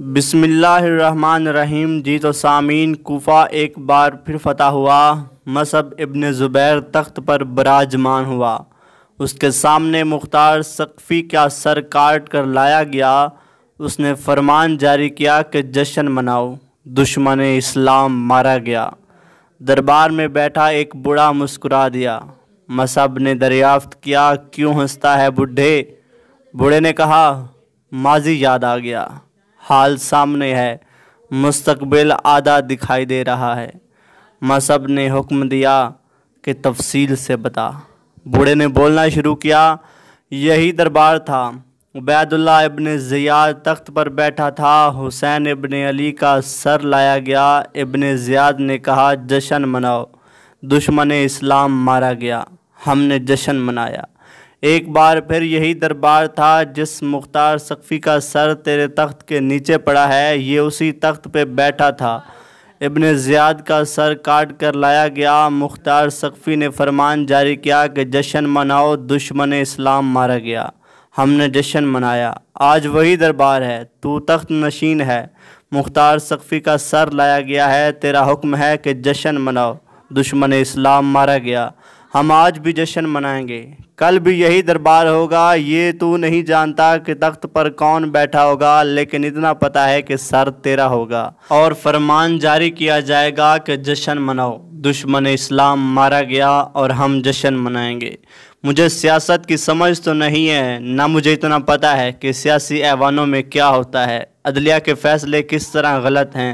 बिसमीम जी तो सामीन कोफ़ा एक बार फिर फतह हुआ मसब इबन ज़ुबैर तख्त पर बराजमान हुआ उसके सामने मुख्तार सकफ़ी का सर काट कर लाया गया उसने फरमान जारी किया कि जश्न मनाओ दुश्मन इस्लाम मारा गया दरबार में बैठा एक बूढ़ा मुस्कुरा दिया मसब ने दरियाफ्त किया क्यों हंसता है बूढ़े बूढ़े ने कहा माजी याद आ गया हाल सामने है मुस्तकबिल आधा दिखाई दे रहा है मसब ने हुक्म दिया कि तफसील से बता बूढ़े ने बोलना शुरू किया यही दरबार था उबैदुल्ला इबन ज़ियाद तख्त पर बैठा था हुसैन इबन अली का सर लाया गया इबन ज़ियाद ने कहा जश्न मनाओ दुश्मन इस्लाम मारा गया हमने जश्न मनाया एक बार फिर यही दरबार था जिस मुख्तार सकफ़ी का सर तेरे तख्त के नीचे पड़ा है ये उसी तख्त पे बैठा था इबन ज़ियाद का सर काट कर लाया गया मुख्तार सकफ़ी ने फरमान जारी किया कि जश्न मनाओ दुश्मन इस्लाम मारा गया हमने जश्न मनाया आज वही दरबार है तू तख्त नशीन है मुख्तार सकफ़ी का सर लाया गया है तेरा हुक्म है कि जश्न मनाओ दुश्मन इस्लाम मारा गया हम आज भी जश्न मनाएंगे कल भी यही दरबार होगा ये तू नहीं जानता कि तख्त पर कौन बैठा होगा लेकिन इतना पता है कि सर तेरा होगा और फरमान जारी किया जाएगा कि जश्न मनाओ दुश्मन इस्लाम मारा गया और हम जश्न मनाएंगे मुझे सियासत की समझ तो नहीं है ना मुझे इतना पता है कि सियासी ऐवानों में क्या होता है अदलिया के फैसले किस तरह गलत हैं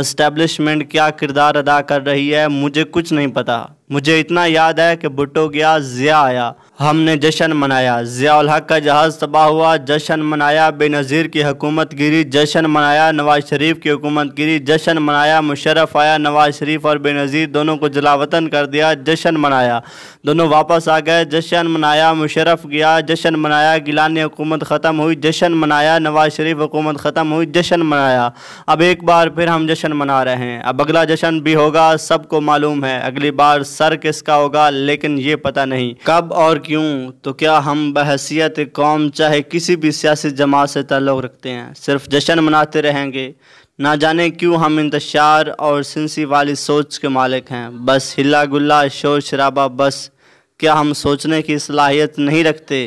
इस्टेब्लिशमेंट क्या किरदार अदा कर रही है मुझे कुछ नहीं पता मुझे इतना याद है कि भुट्टो गया ज़िया आया हमने जश्न मनाया ज़ियाल हक का जहाज़ तबाह हुआ जश्न मनाया बेनज़ीर की हुकूमत गिरी जश्न मनाया नवाज शरीफ की हुकूमत गिरी जश्न मनाया मुशरफ आया नवाज शरीफ और बेनज़ीर दोनों को जलावतन कर दिया जश्न मनाया दोनों वापस आ गए जश्न मनाया मुशरफ गया जश्न मनाया गिलानी हुकूमत ख़त्म हुई जश्न मनाया नवाज शरीफ हुकूमत ख़त्म हुई जश्न मनाया अब एक बार फिर हम जश्न मना रहे हैं अब अगला जश्न भी होगा सबको मालूम है अगली बार सर किसका होगा लेकिन ये पता नहीं कब और क्यों तो क्या हम बहसीत कौम चाहे किसी भी सियासी जमात से ताल्लुक़ रखते हैं सिर्फ जश्न मनाते रहेंगे ना जाने क्यों हम इंतशार और सिंसी वाली सोच के मालिक हैं बस हिला गुल्ला शोर शराबा बस क्या हम सोचने की सलाहियत नहीं रखते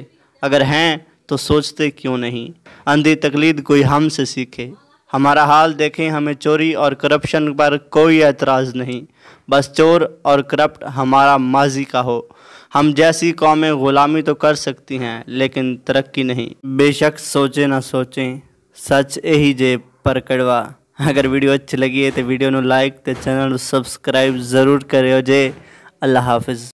अगर हैं तो सोचते क्यों नहीं अंधी तकलीद कोई हम से सीखे हमारा हाल देखें हमें चोरी और करप्शन पर कोई एतराज़ नहीं बस चोर और करप्ट हमारा माजी का हो हम जैसी कौमें ग़ुलामी तो कर सकती हैं लेकिन तरक्की नहीं बेशक सोचें ना सोचें सच यही जे पर कड़वा अगर वीडियो अच्छी लगी है तो वीडियो में लाइक तो चैनल सब्सक्राइब ज़रूर करो जे अल्लाह हाफिज़